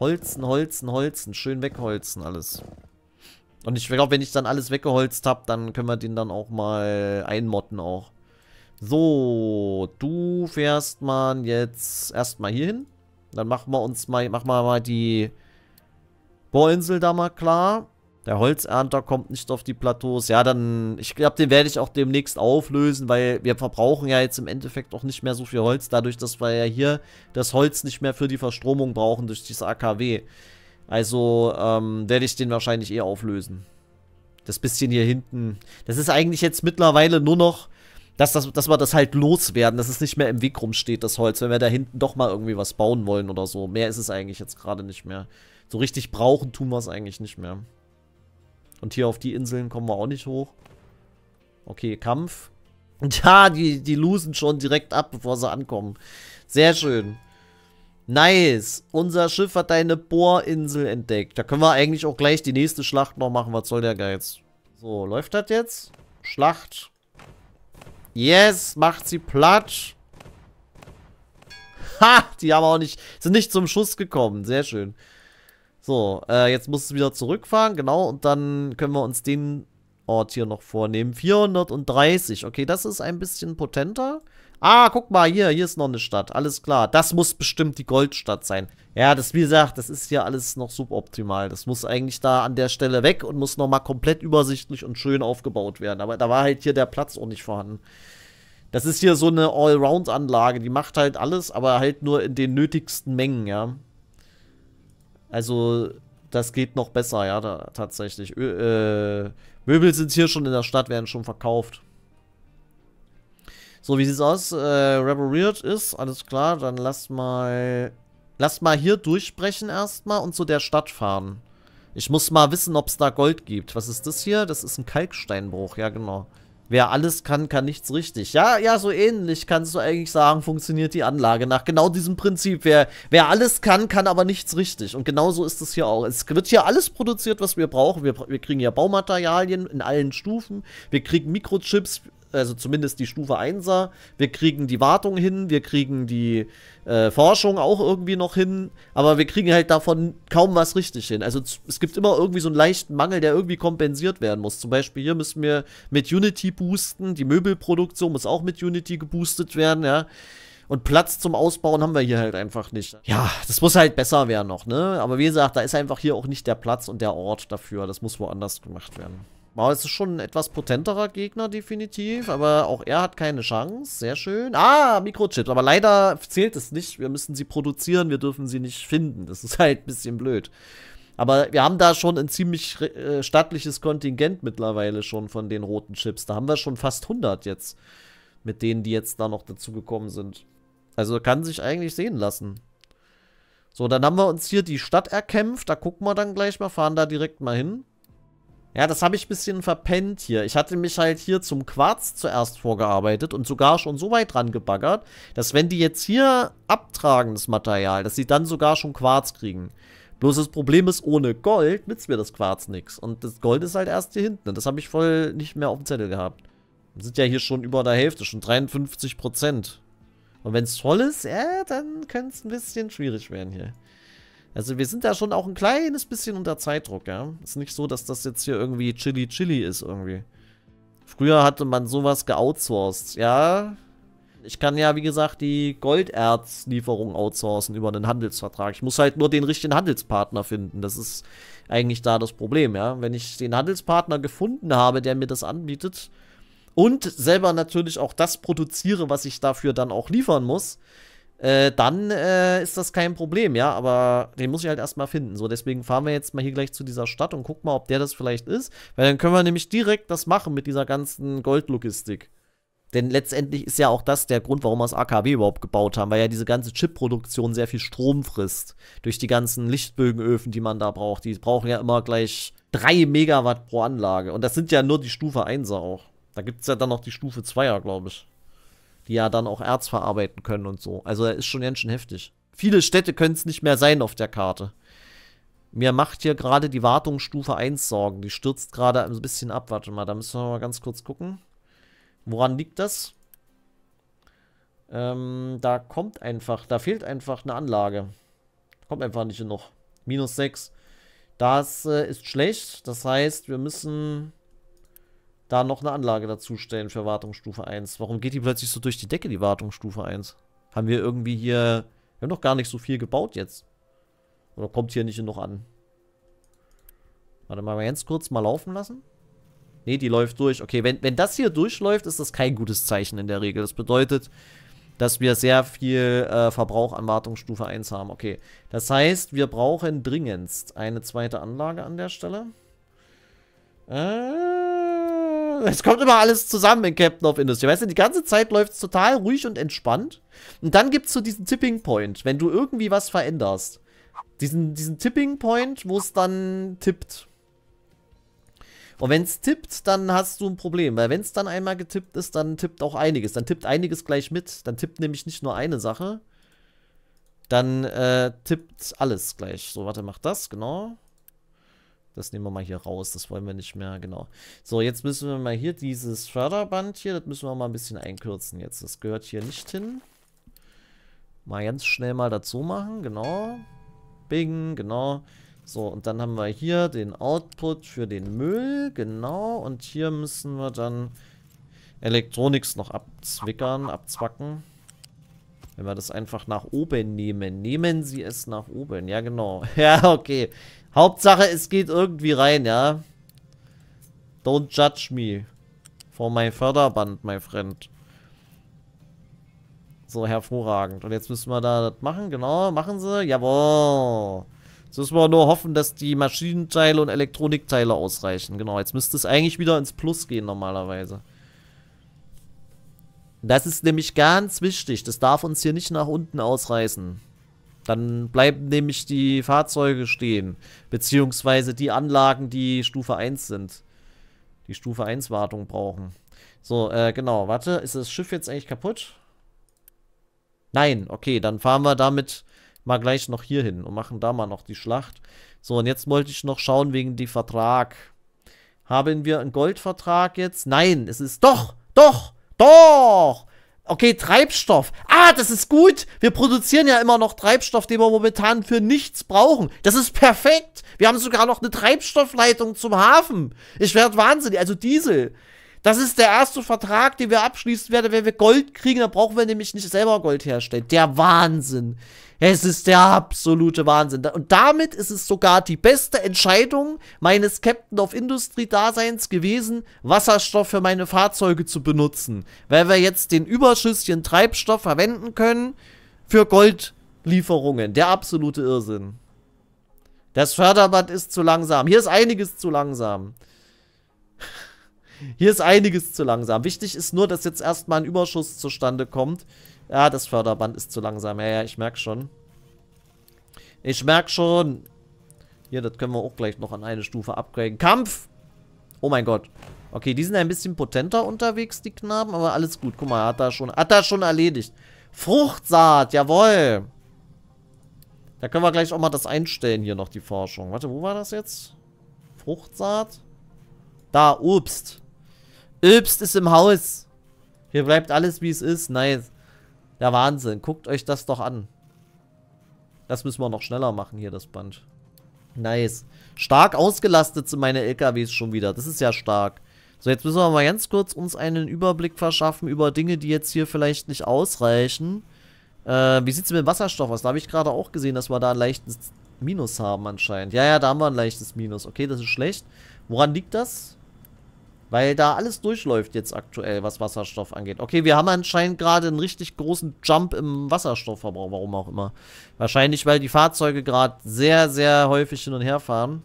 Holzen, Holzen, Holzen. Schön wegholzen alles. Und ich glaube, wenn ich dann alles weggeholzt habe, dann können wir den dann auch mal einmotten auch. So, du fährst mal jetzt erstmal hier hin. Dann machen wir uns mal, machen wir mal die Bohrinsel da mal klar. Der Holzernter kommt nicht auf die Plateaus. Ja, dann, ich glaube, den werde ich auch demnächst auflösen, weil wir verbrauchen ja jetzt im Endeffekt auch nicht mehr so viel Holz, dadurch, dass wir ja hier das Holz nicht mehr für die Verstromung brauchen durch dieses AKW. Also ähm, werde ich den wahrscheinlich eher auflösen. Das bisschen hier hinten. Das ist eigentlich jetzt mittlerweile nur noch, dass, dass, dass wir das halt loswerden, dass es nicht mehr im Weg rumsteht, das Holz, wenn wir da hinten doch mal irgendwie was bauen wollen oder so. Mehr ist es eigentlich jetzt gerade nicht mehr. So richtig brauchen tun wir es eigentlich nicht mehr. Und hier auf die Inseln kommen wir auch nicht hoch. Okay, Kampf. Ja, die, die losen schon direkt ab, bevor sie ankommen. Sehr schön. Nice. Unser Schiff hat eine Bohrinsel entdeckt. Da können wir eigentlich auch gleich die nächste Schlacht noch machen. Was soll der Geiz? So, läuft das jetzt? Schlacht. Yes, macht sie platt. Ha, die haben auch nicht, sind nicht zum Schuss gekommen. Sehr schön. So, äh, jetzt muss es wieder zurückfahren, genau, und dann können wir uns den Ort hier noch vornehmen. 430, okay, das ist ein bisschen potenter. Ah, guck mal, hier, hier ist noch eine Stadt, alles klar. Das muss bestimmt die Goldstadt sein. Ja, das, wie gesagt, das ist hier alles noch suboptimal. Das muss eigentlich da an der Stelle weg und muss nochmal komplett übersichtlich und schön aufgebaut werden. Aber da war halt hier der Platz auch nicht vorhanden. Das ist hier so eine Allround-Anlage, die macht halt alles, aber halt nur in den nötigsten Mengen, ja. Also, das geht noch besser, ja, da, tatsächlich. Ö äh, Möbel sind hier schon in der Stadt, werden schon verkauft. So, wie sieht's aus? Äh, repariert ist, alles klar. Dann lasst mal... Lasst mal hier durchbrechen erstmal und zu der Stadt fahren. Ich muss mal wissen, ob es da Gold gibt. Was ist das hier? Das ist ein Kalksteinbruch, ja genau. Wer alles kann, kann nichts richtig. Ja, ja, so ähnlich kannst du eigentlich sagen, funktioniert die Anlage nach genau diesem Prinzip. Wer, wer alles kann, kann aber nichts richtig. Und genau so ist es hier auch. Es wird hier alles produziert, was wir brauchen. Wir, wir kriegen ja Baumaterialien in allen Stufen. Wir kriegen Mikrochips also zumindest die Stufe 1er. Wir kriegen die Wartung hin, wir kriegen die äh, Forschung auch irgendwie noch hin, aber wir kriegen halt davon kaum was richtig hin. Also es gibt immer irgendwie so einen leichten Mangel, der irgendwie kompensiert werden muss. Zum Beispiel hier müssen wir mit Unity boosten, die Möbelproduktion muss auch mit Unity geboostet werden, ja. Und Platz zum Ausbauen haben wir hier halt einfach nicht. Ja, das muss halt besser werden noch, ne? Aber wie gesagt, da ist einfach hier auch nicht der Platz und der Ort dafür. Das muss woanders gemacht werden. Wow, es ist schon ein etwas potenterer Gegner, definitiv. Aber auch er hat keine Chance. Sehr schön. Ah, Mikrochips. Aber leider zählt es nicht. Wir müssen sie produzieren. Wir dürfen sie nicht finden. Das ist halt ein bisschen blöd. Aber wir haben da schon ein ziemlich äh, stattliches Kontingent mittlerweile schon von den roten Chips. Da haben wir schon fast 100 jetzt. Mit denen, die jetzt da noch dazugekommen sind. Also kann sich eigentlich sehen lassen. So, dann haben wir uns hier die Stadt erkämpft. Da gucken wir dann gleich mal, fahren da direkt mal hin. Ja, das habe ich ein bisschen verpennt hier. Ich hatte mich halt hier zum Quarz zuerst vorgearbeitet und sogar schon so weit dran gebaggert, dass wenn die jetzt hier abtragen, das Material, dass sie dann sogar schon Quarz kriegen. Bloß das Problem ist, ohne Gold nützt mir das Quarz nichts. Und das Gold ist halt erst hier hinten. Das habe ich voll nicht mehr auf dem Zettel gehabt. Wir sind ja hier schon über der Hälfte, schon 53 Und wenn es voll ist, ja, dann könnte es ein bisschen schwierig werden hier. Also wir sind da schon auch ein kleines bisschen unter Zeitdruck, ja. Ist nicht so, dass das jetzt hier irgendwie chili-chili ist irgendwie. Früher hatte man sowas geoutsourced, ja. Ich kann ja, wie gesagt, die Golderzlieferung outsourcen über einen Handelsvertrag. Ich muss halt nur den richtigen Handelspartner finden. Das ist eigentlich da das Problem, ja. Wenn ich den Handelspartner gefunden habe, der mir das anbietet und selber natürlich auch das produziere, was ich dafür dann auch liefern muss, äh, dann äh, ist das kein Problem, ja. Aber den muss ich halt erstmal finden. So, deswegen fahren wir jetzt mal hier gleich zu dieser Stadt und gucken mal, ob der das vielleicht ist. Weil dann können wir nämlich direkt das machen mit dieser ganzen Goldlogistik. Denn letztendlich ist ja auch das der Grund, warum wir das AKW überhaupt gebaut haben, weil ja diese ganze Chipproduktion sehr viel Strom frisst. Durch die ganzen Lichtbögenöfen, die man da braucht. Die brauchen ja immer gleich 3 Megawatt pro Anlage. Und das sind ja nur die Stufe 1er auch. Da gibt es ja dann noch die Stufe 2er, glaube ich die ja dann auch Erz verarbeiten können und so. Also er ist schon ganz schön heftig. Viele Städte können es nicht mehr sein auf der Karte. Mir macht hier gerade die Wartungsstufe 1 Sorgen. Die stürzt gerade ein bisschen ab. Warte mal, da müssen wir mal ganz kurz gucken. Woran liegt das? Ähm, da kommt einfach, da fehlt einfach eine Anlage. Kommt einfach nicht genug. Minus 6. Das äh, ist schlecht. Das heißt, wir müssen da noch eine Anlage dazustellen für Wartungsstufe 1. Warum geht die plötzlich so durch die Decke, die Wartungsstufe 1? Haben wir irgendwie hier... Wir haben doch gar nicht so viel gebaut jetzt. Oder kommt hier nicht noch an? Warte mal, ganz kurz mal laufen lassen. Ne, die läuft durch. Okay, wenn, wenn das hier durchläuft, ist das kein gutes Zeichen in der Regel. Das bedeutet, dass wir sehr viel äh, Verbrauch an Wartungsstufe 1 haben. Okay, das heißt, wir brauchen dringendst eine zweite Anlage an der Stelle. Äh... Es kommt immer alles zusammen in Captain of Industry. Weißt du, die ganze Zeit läuft es total ruhig und entspannt. Und dann gibt es so diesen Tipping Point, wenn du irgendwie was veränderst. Diesen, diesen Tipping Point, wo es dann tippt. Und wenn es tippt, dann hast du ein Problem. Weil wenn es dann einmal getippt ist, dann tippt auch einiges. Dann tippt einiges gleich mit. Dann tippt nämlich nicht nur eine Sache. Dann äh, tippt alles gleich. So, warte, mach das, genau. Das nehmen wir mal hier raus. Das wollen wir nicht mehr, genau. So, jetzt müssen wir mal hier dieses Förderband hier, das müssen wir mal ein bisschen einkürzen jetzt. Das gehört hier nicht hin. Mal ganz schnell mal dazu machen, genau. Bing, genau. So, und dann haben wir hier den Output für den Müll, genau. Und hier müssen wir dann Elektronics noch abzwickern, abzwacken. Wenn wir das einfach nach oben nehmen. Nehmen Sie es nach oben. Ja, genau. Ja, okay. Hauptsache, es geht irgendwie rein, ja. Don't judge me. For my Förderband, my friend. So, hervorragend. Und jetzt müssen wir da das machen, genau. Machen sie. Jawohl. Jetzt müssen wir nur hoffen, dass die Maschinenteile und Elektronikteile ausreichen. Genau, jetzt müsste es eigentlich wieder ins Plus gehen normalerweise. Das ist nämlich ganz wichtig. Das darf uns hier nicht nach unten ausreißen. Dann bleiben nämlich die Fahrzeuge stehen, beziehungsweise die Anlagen, die Stufe 1 sind, die Stufe 1 Wartung brauchen. So, äh, genau, warte, ist das Schiff jetzt eigentlich kaputt? Nein, okay, dann fahren wir damit mal gleich noch hier hin und machen da mal noch die Schlacht. So, und jetzt wollte ich noch schauen wegen dem Vertrag. Haben wir einen Goldvertrag jetzt? Nein, es ist doch, doch, doch! Okay, Treibstoff. Ah, das ist gut. Wir produzieren ja immer noch Treibstoff, den wir momentan für nichts brauchen. Das ist perfekt. Wir haben sogar noch eine Treibstoffleitung zum Hafen. Ich werde wahnsinnig. Also Diesel. Das ist der erste Vertrag, den wir abschließen werden. Wenn wir Gold kriegen, dann brauchen wir nämlich nicht selber Gold herstellen. Der Wahnsinn. Es ist der absolute Wahnsinn. Und damit ist es sogar die beste Entscheidung meines Captain of Industry-Daseins gewesen, Wasserstoff für meine Fahrzeuge zu benutzen. Weil wir jetzt den überschüssigen Treibstoff verwenden können für Goldlieferungen. Der absolute Irrsinn. Das Förderband ist zu langsam. Hier ist einiges zu langsam. Hier ist einiges zu langsam. Wichtig ist nur, dass jetzt erstmal ein Überschuss zustande kommt, ja, das Förderband ist zu langsam. Ja, ja, ich merke schon. Ich merke schon. Hier, das können wir auch gleich noch an eine Stufe upgraden. Kampf! Oh mein Gott. Okay, die sind ein bisschen potenter unterwegs, die Knaben, aber alles gut. Guck mal, hat er schon, hat er schon erledigt. Fruchtsaat, jawoll. Da können wir gleich auch mal das einstellen hier noch, die Forschung. Warte, wo war das jetzt? Fruchtsaat? Da, Obst. Obst ist im Haus. Hier bleibt alles, wie es ist. Nice. Der Wahnsinn. Guckt euch das doch an. Das müssen wir noch schneller machen hier, das Band. Nice. Stark ausgelastet sind meine LKWs schon wieder. Das ist ja stark. So, jetzt müssen wir mal ganz kurz uns einen Überblick verschaffen über Dinge, die jetzt hier vielleicht nicht ausreichen. Äh, wie sieht es mit Wasserstoff aus? Da habe ich gerade auch gesehen, dass wir da ein leichtes Minus haben anscheinend. Ja, ja, da haben wir ein leichtes Minus. Okay, das ist schlecht. Woran liegt das? Weil da alles durchläuft jetzt aktuell, was Wasserstoff angeht. Okay, wir haben anscheinend gerade einen richtig großen Jump im Wasserstoffverbrauch, warum auch immer. Wahrscheinlich, weil die Fahrzeuge gerade sehr, sehr häufig hin und her fahren.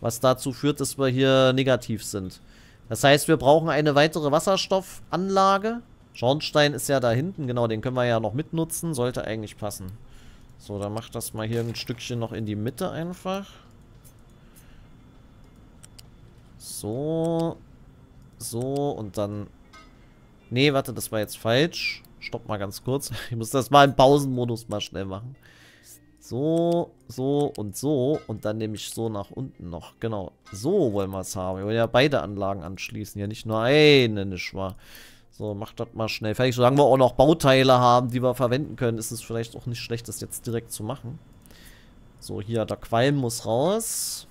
Was dazu führt, dass wir hier negativ sind. Das heißt, wir brauchen eine weitere Wasserstoffanlage. Schornstein ist ja da hinten, genau, den können wir ja noch mitnutzen. Sollte eigentlich passen. So, dann macht das mal hier ein Stückchen noch in die Mitte einfach. So. So und dann... Nee, warte, das war jetzt falsch. Stopp mal ganz kurz. Ich muss das mal im Pausenmodus mal schnell machen. So, so und so. Und dann nehme ich so nach unten noch. Genau. So wollen wir es haben. Wir wollen ja beide Anlagen anschließen. Ja, nicht nur eine, nicht wahr? So, mach das mal schnell fertig. Solange wir auch noch Bauteile haben, die wir verwenden können, ist es vielleicht auch nicht schlecht, das jetzt direkt zu machen. So, hier, der Qualm muss raus.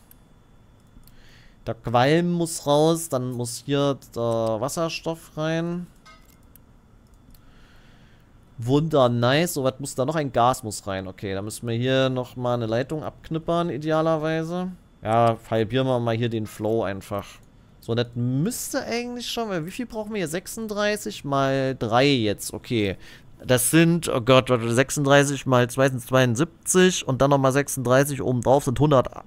Der Qualm muss raus, dann muss hier der Wasserstoff rein. Wunder, nice. So, was muss da noch? Ein Gas muss rein. Okay, dann müssen wir hier nochmal eine Leitung abknippern, idealerweise. Ja, halbieren wir mal hier den Flow einfach. So, das müsste eigentlich schon, wie viel brauchen wir hier? 36 mal 3 jetzt, okay. Das sind, oh Gott, 36 mal 72 und dann nochmal 36 obendrauf sind 108,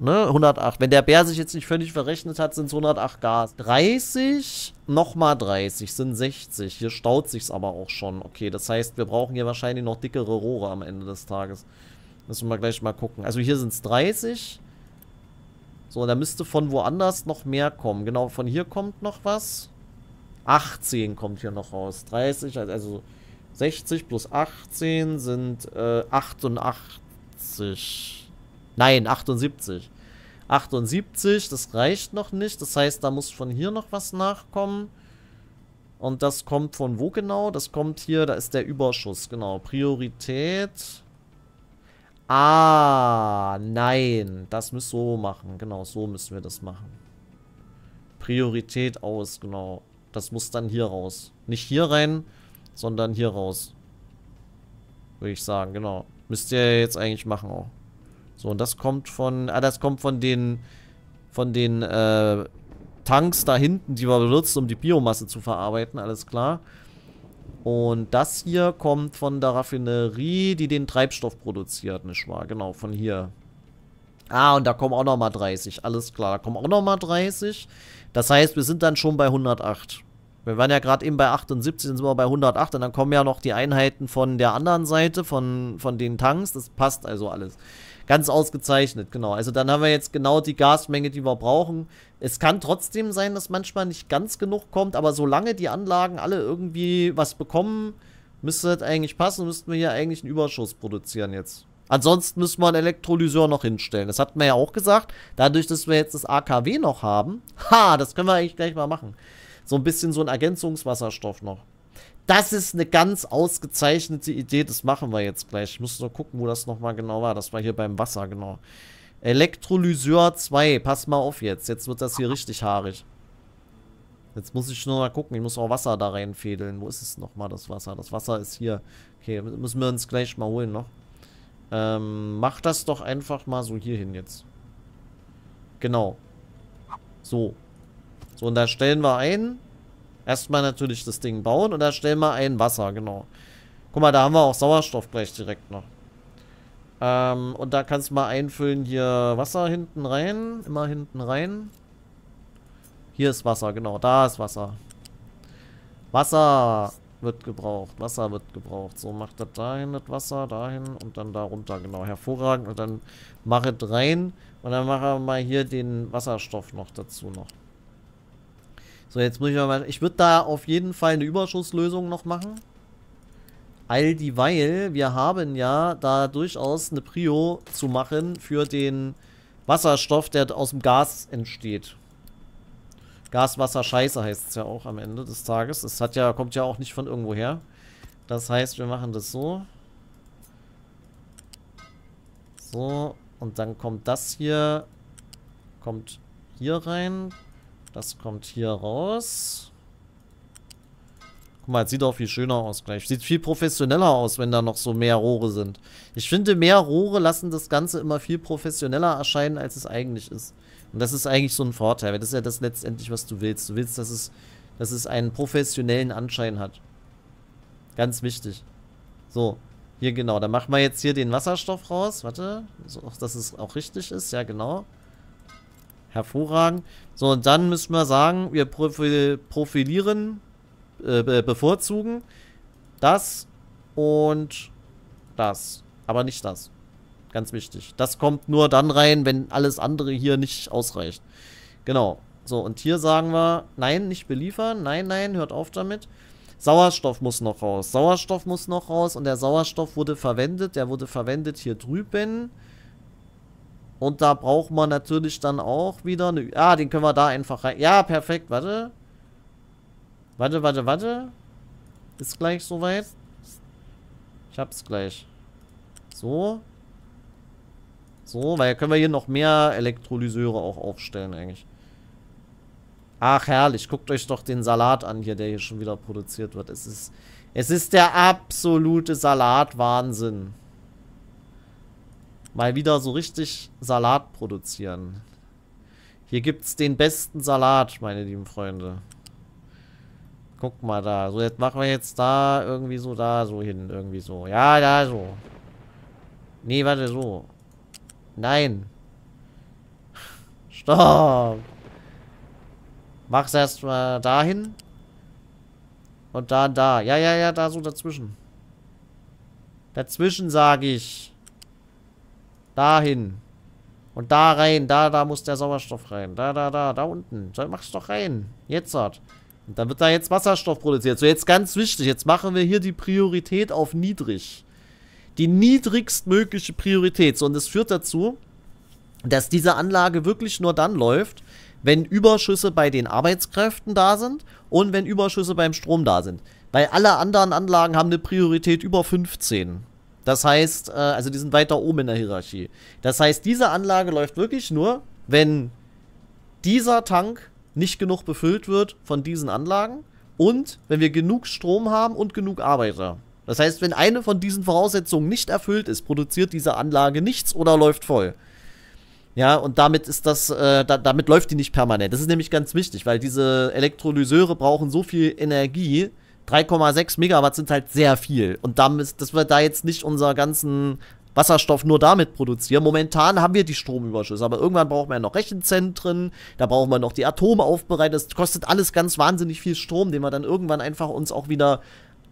ne? 108. Wenn der Bär sich jetzt nicht völlig verrechnet hat, sind es 108 Gas. 30, nochmal 30, sind 60. Hier staut sich's aber auch schon. Okay, das heißt, wir brauchen hier wahrscheinlich noch dickere Rohre am Ende des Tages. Müssen wir gleich mal gucken. Also hier sind es 30. So, da müsste von woanders noch mehr kommen. Genau, von hier kommt noch was. 18 kommt hier noch raus. 30, also 60 plus 18 sind äh, 88. Nein, 78. 78, das reicht noch nicht. Das heißt, da muss von hier noch was nachkommen. Und das kommt von wo genau? Das kommt hier, da ist der Überschuss, genau. Priorität. Ah, nein. Das müssen wir so machen. Genau, so müssen wir das machen. Priorität aus, genau. Das muss dann hier raus. Nicht hier rein, sondern hier raus. Würde ich sagen, genau. Müsst ihr jetzt eigentlich machen auch. So, und das kommt von, ah, das kommt von den, von den, äh, Tanks da hinten, die wir benutzen, um die Biomasse zu verarbeiten, alles klar. Und das hier kommt von der Raffinerie, die den Treibstoff produziert, nicht wahr? Genau, von hier. Ah, und da kommen auch nochmal 30, alles klar. Da kommen auch nochmal 30. Das heißt, wir sind dann schon bei 108. Wir waren ja gerade eben bei 78, dann sind wir bei 108 und dann kommen ja noch die Einheiten von der anderen Seite, von, von den Tanks. Das passt also alles. Ganz ausgezeichnet, genau. Also dann haben wir jetzt genau die Gasmenge, die wir brauchen. Es kann trotzdem sein, dass manchmal nicht ganz genug kommt, aber solange die Anlagen alle irgendwie was bekommen, müsste das eigentlich passen, müssten wir hier eigentlich einen Überschuss produzieren jetzt. Ansonsten müssen wir einen Elektrolyseur noch hinstellen. Das hatten wir ja auch gesagt. Dadurch, dass wir jetzt das AKW noch haben, ha, das können wir eigentlich gleich mal machen. So ein bisschen so ein Ergänzungswasserstoff noch. Das ist eine ganz ausgezeichnete Idee. Das machen wir jetzt gleich. Ich muss nur gucken, wo das nochmal genau war. Das war hier beim Wasser, genau. Elektrolyseur 2. Pass mal auf jetzt. Jetzt wird das hier richtig haarig. Jetzt muss ich nur mal gucken. Ich muss auch Wasser da reinfädeln. Wo ist es nochmal, das Wasser? Das Wasser ist hier. Okay, müssen wir uns gleich mal holen noch. Ähm, mach das doch einfach mal so hier hin jetzt. Genau. So. So, und da stellen wir ein. Erstmal natürlich das Ding bauen und da stellen wir ein Wasser, genau. Guck mal, da haben wir auch Sauerstoff gleich direkt noch. Ähm, und da kannst du mal einfüllen hier Wasser hinten rein. Immer hinten rein. Hier ist Wasser, genau. Da ist Wasser. Wasser wird gebraucht. Wasser wird gebraucht. So, macht das dahin das Wasser, dahin und dann da runter. Genau, hervorragend. Und dann mache es rein. Und dann machen wir mal hier den Wasserstoff noch dazu noch. So, jetzt muss ich mal... Ich würde da auf jeden Fall eine Überschusslösung noch machen. All dieweil, wir haben ja da durchaus eine Prio zu machen für den Wasserstoff, der aus dem Gas entsteht. Gas, Wasser, Scheiße heißt es ja auch am Ende des Tages. Es hat ja, kommt ja auch nicht von irgendwo her. Das heißt, wir machen das so. So, und dann kommt das hier, kommt hier rein, das kommt hier raus. Guck mal, sieht auch viel schöner aus gleich. Sieht viel professioneller aus, wenn da noch so mehr Rohre sind. Ich finde, mehr Rohre lassen das Ganze immer viel professioneller erscheinen, als es eigentlich ist. Und das ist eigentlich so ein Vorteil, weil das ist ja das letztendlich, was du willst. Du willst, dass es, dass es einen professionellen Anschein hat. Ganz wichtig. So, hier genau. Dann machen wir jetzt hier den Wasserstoff raus. Warte, so, dass es auch richtig ist. Ja, genau. Genau. Hervorragend. So, und dann müssen wir sagen, wir profilieren, äh, bevorzugen das und das. Aber nicht das. Ganz wichtig. Das kommt nur dann rein, wenn alles andere hier nicht ausreicht. Genau. So, und hier sagen wir, nein, nicht beliefern. Nein, nein, hört auf damit. Sauerstoff muss noch raus. Sauerstoff muss noch raus. Und der Sauerstoff wurde verwendet. Der wurde verwendet hier drüben. Und da braucht man natürlich dann auch wieder eine... Ah, den können wir da einfach rein... Ja, perfekt, warte. Warte, warte, warte. Ist gleich soweit. Ich hab's gleich. So. So, weil können wir hier noch mehr Elektrolyseure auch aufstellen eigentlich. Ach, herrlich. Guckt euch doch den Salat an hier, der hier schon wieder produziert wird. Es ist, es ist der absolute Salat-Wahnsinn mal wieder so richtig Salat produzieren. Hier gibt's den besten Salat, meine lieben Freunde. Guck mal da. So, jetzt machen wir jetzt da irgendwie so da so hin. Irgendwie so. Ja, da so. Nee, warte, so. Nein. Stopp. Mach's erstmal dahin. Und dann da. Ja, ja, ja, da so dazwischen. Dazwischen, sage ich. Dahin. Und da rein. Da, da muss der Sauerstoff rein. Da, da, da, da unten. So, mach's doch rein. Jetzt halt. Und dann wird da jetzt Wasserstoff produziert. So, jetzt ganz wichtig. Jetzt machen wir hier die Priorität auf niedrig. Die niedrigstmögliche Priorität. So, und das führt dazu, dass diese Anlage wirklich nur dann läuft, wenn Überschüsse bei den Arbeitskräften da sind und wenn Überschüsse beim Strom da sind. Weil alle anderen Anlagen haben eine Priorität über 15. Das heißt, äh, also die sind weiter oben in der Hierarchie. Das heißt, diese Anlage läuft wirklich nur, wenn dieser Tank nicht genug befüllt wird von diesen Anlagen und wenn wir genug Strom haben und genug Arbeiter. Das heißt, wenn eine von diesen Voraussetzungen nicht erfüllt ist, produziert diese Anlage nichts oder läuft voll. Ja, und damit ist das, äh, da, damit läuft die nicht permanent. Das ist nämlich ganz wichtig, weil diese Elektrolyseure brauchen so viel Energie, 3,6 Megawatt sind halt sehr viel. Und damit, dass wir da jetzt nicht unseren ganzen Wasserstoff nur damit produzieren. Momentan haben wir die Stromüberschüsse, aber irgendwann brauchen wir ja noch Rechenzentren, da brauchen wir noch die Atome aufbereitet. Das kostet alles ganz wahnsinnig viel Strom, den wir dann irgendwann einfach uns auch wieder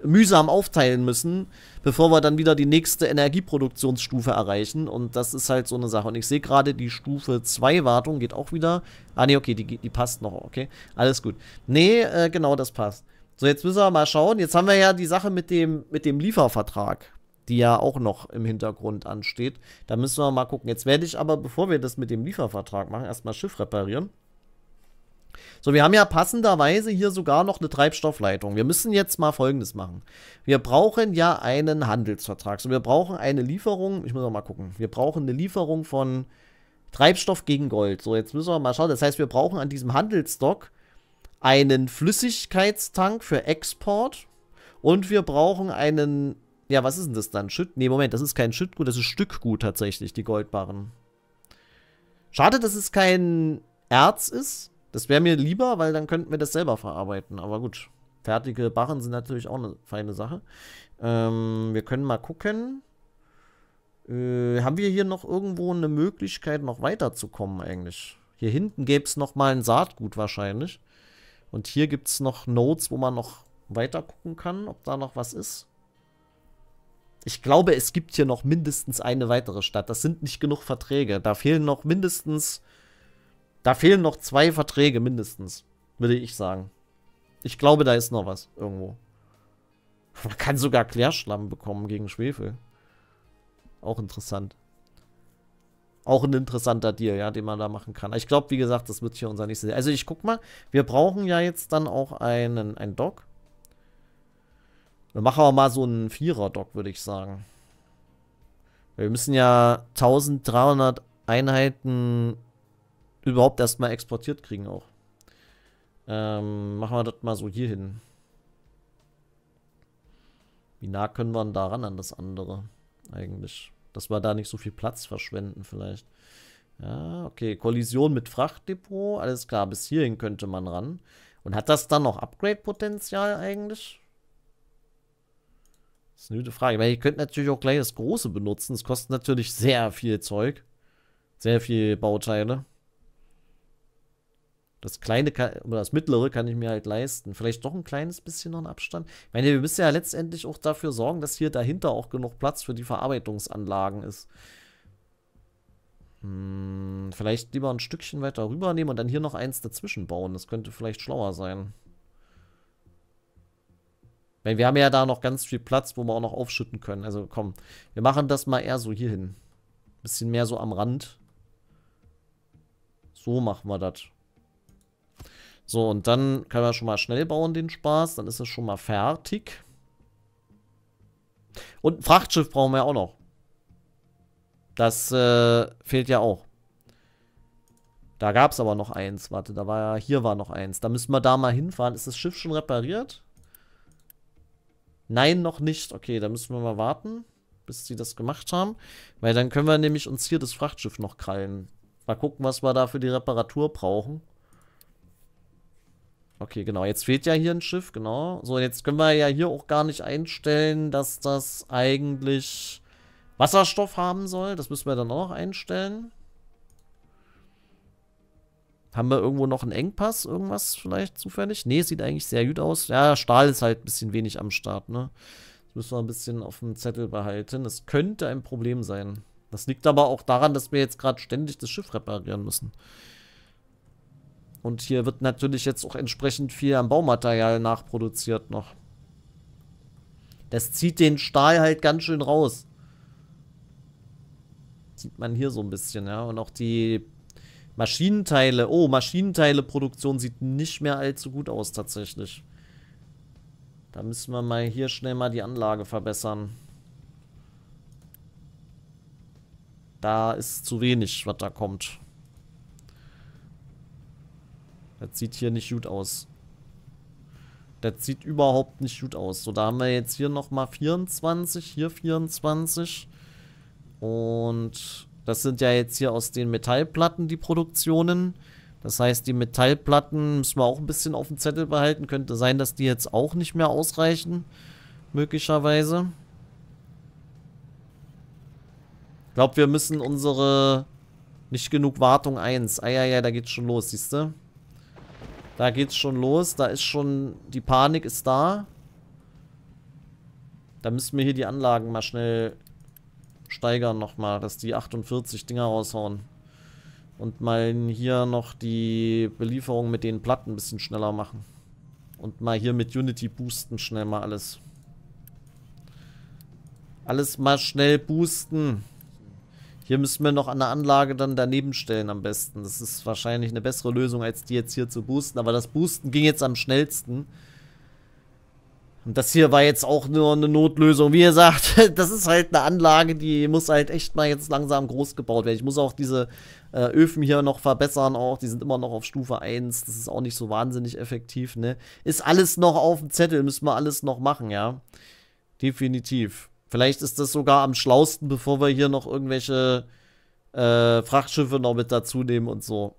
mühsam aufteilen müssen, bevor wir dann wieder die nächste Energieproduktionsstufe erreichen. Und das ist halt so eine Sache. Und ich sehe gerade, die Stufe 2 Wartung geht auch wieder. Ah, ne, okay, die, die passt noch. Okay, alles gut. Nee, äh, genau, das passt. So, jetzt müssen wir mal schauen. Jetzt haben wir ja die Sache mit dem, mit dem Liefervertrag, die ja auch noch im Hintergrund ansteht. Da müssen wir mal gucken. Jetzt werde ich aber, bevor wir das mit dem Liefervertrag machen, erstmal Schiff reparieren. So, wir haben ja passenderweise hier sogar noch eine Treibstoffleitung. Wir müssen jetzt mal Folgendes machen. Wir brauchen ja einen Handelsvertrag. So, wir brauchen eine Lieferung. Ich muss mal gucken. Wir brauchen eine Lieferung von Treibstoff gegen Gold. So, jetzt müssen wir mal schauen. Das heißt, wir brauchen an diesem Handelsstock einen Flüssigkeitstank für Export und wir brauchen einen, ja, was ist denn das dann? Schütt, Ne, Moment, das ist kein Schüttgut, das ist Stückgut tatsächlich, die Goldbarren. Schade, dass es kein Erz ist. Das wäre mir lieber, weil dann könnten wir das selber verarbeiten. Aber gut, fertige Barren sind natürlich auch eine feine Sache. Ähm, wir können mal gucken. Äh, haben wir hier noch irgendwo eine Möglichkeit, noch weiterzukommen eigentlich? Hier hinten gäbe es nochmal ein Saatgut wahrscheinlich. Und hier gibt es noch Notes, wo man noch weiter gucken kann, ob da noch was ist. Ich glaube, es gibt hier noch mindestens eine weitere Stadt. Das sind nicht genug Verträge. Da fehlen noch mindestens. Da fehlen noch zwei Verträge mindestens, würde ich sagen. Ich glaube, da ist noch was irgendwo. Man kann sogar Klärschlamm bekommen gegen Schwefel. Auch interessant auch ein interessanter Deal, ja, den man da machen kann. Ich glaube, wie gesagt, das wird hier unser nächstes. Deal. Also ich guck mal, wir brauchen ja jetzt dann auch einen, einen Dock. Dann machen wir mal so einen Vierer-Dock, würde ich sagen. Wir müssen ja 1300 Einheiten überhaupt erstmal exportiert kriegen auch. Ähm, machen wir das mal so hier hin. Wie nah können wir denn daran an das andere eigentlich? dass wir da nicht so viel Platz verschwenden vielleicht. Ja, okay. Kollision mit Frachtdepot. Alles klar, bis hierhin könnte man ran. Und hat das dann noch Upgrade-Potenzial eigentlich? Das ist eine gute Frage. Weil ihr könnt natürlich auch gleich das Große benutzen. Es kostet natürlich sehr viel Zeug. Sehr viel Bauteile. Das kleine oder das mittlere kann ich mir halt leisten. Vielleicht doch ein kleines bisschen noch einen Abstand. Ich meine, wir müssen ja letztendlich auch dafür sorgen, dass hier dahinter auch genug Platz für die Verarbeitungsanlagen ist. Hm, vielleicht lieber ein Stückchen weiter rübernehmen und dann hier noch eins dazwischen bauen. Das könnte vielleicht schlauer sein. Weil wir haben ja da noch ganz viel Platz, wo wir auch noch aufschütten können. Also komm, wir machen das mal eher so hier hin. Bisschen mehr so am Rand. So machen wir das. So, und dann können wir schon mal schnell bauen, den Spaß. Dann ist es schon mal fertig. Und ein Frachtschiff brauchen wir auch noch. Das äh, fehlt ja auch. Da gab es aber noch eins. Warte, da war ja, hier war noch eins. Da müssen wir da mal hinfahren. Ist das Schiff schon repariert? Nein, noch nicht. Okay, da müssen wir mal warten, bis sie das gemacht haben. Weil dann können wir nämlich uns hier das Frachtschiff noch krallen. Mal gucken, was wir da für die Reparatur brauchen. Okay, genau. Jetzt fehlt ja hier ein Schiff, genau. So, jetzt können wir ja hier auch gar nicht einstellen, dass das eigentlich Wasserstoff haben soll. Das müssen wir dann auch noch einstellen. Haben wir irgendwo noch einen Engpass? Irgendwas vielleicht zufällig? Ne, sieht eigentlich sehr gut aus. Ja, Stahl ist halt ein bisschen wenig am Start, ne? Das müssen wir ein bisschen auf dem Zettel behalten. Das könnte ein Problem sein. Das liegt aber auch daran, dass wir jetzt gerade ständig das Schiff reparieren müssen. Und hier wird natürlich jetzt auch entsprechend viel am Baumaterial nachproduziert noch. Das zieht den Stahl halt ganz schön raus. Sieht man hier so ein bisschen, ja. Und auch die Maschinenteile. Oh, Maschinenteileproduktion sieht nicht mehr allzu gut aus tatsächlich. Da müssen wir mal hier schnell mal die Anlage verbessern. Da ist zu wenig, was da kommt. Das sieht hier nicht gut aus. Das sieht überhaupt nicht gut aus. So, da haben wir jetzt hier nochmal 24, hier 24. Und das sind ja jetzt hier aus den Metallplatten die Produktionen. Das heißt, die Metallplatten müssen wir auch ein bisschen auf dem Zettel behalten. Könnte sein, dass die jetzt auch nicht mehr ausreichen. Möglicherweise. Ich glaube, wir müssen unsere... Nicht genug Wartung 1. Ah ja, ja, da geht's schon los, siehst du? Da geht's schon los. Da ist schon... Die Panik ist da. Da müssen wir hier die Anlagen mal schnell steigern nochmal, dass die 48 Dinger raushauen. Und mal hier noch die Belieferung mit den Platten ein bisschen schneller machen. Und mal hier mit Unity boosten schnell mal alles. Alles mal schnell boosten. Hier müssen wir noch eine Anlage dann daneben stellen am besten. Das ist wahrscheinlich eine bessere Lösung, als die jetzt hier zu boosten. Aber das Boosten ging jetzt am schnellsten. Und das hier war jetzt auch nur eine Notlösung. Wie ihr sagt, das ist halt eine Anlage, die muss halt echt mal jetzt langsam groß gebaut werden. Ich muss auch diese äh, Öfen hier noch verbessern auch. Die sind immer noch auf Stufe 1. Das ist auch nicht so wahnsinnig effektiv, ne? Ist alles noch auf dem Zettel, müssen wir alles noch machen, ja. Definitiv. Vielleicht ist das sogar am schlausten, bevor wir hier noch irgendwelche äh, Frachtschiffe noch mit dazu nehmen und so.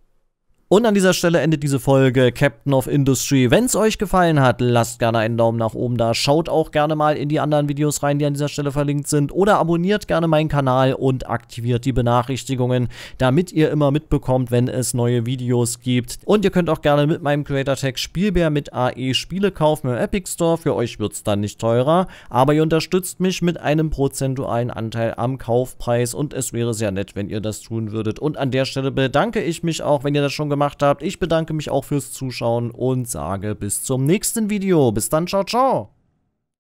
Und an dieser Stelle endet diese Folge Captain of Industry. Wenn es euch gefallen hat, lasst gerne einen Daumen nach oben da. Schaut auch gerne mal in die anderen Videos rein, die an dieser Stelle verlinkt sind. Oder abonniert gerne meinen Kanal und aktiviert die Benachrichtigungen, damit ihr immer mitbekommt, wenn es neue Videos gibt. Und ihr könnt auch gerne mit meinem Creator Tag Spielbär mit AE Spiele kaufen im Epic Store. Für euch wird es dann nicht teurer. Aber ihr unterstützt mich mit einem prozentualen Anteil am Kaufpreis. Und es wäre sehr nett, wenn ihr das tun würdet. Und an der Stelle bedanke ich mich auch, wenn ihr das schon gemacht habt gemacht habt. Ich bedanke mich auch fürs Zuschauen und sage bis zum nächsten Video. Bis dann, ciao, ciao.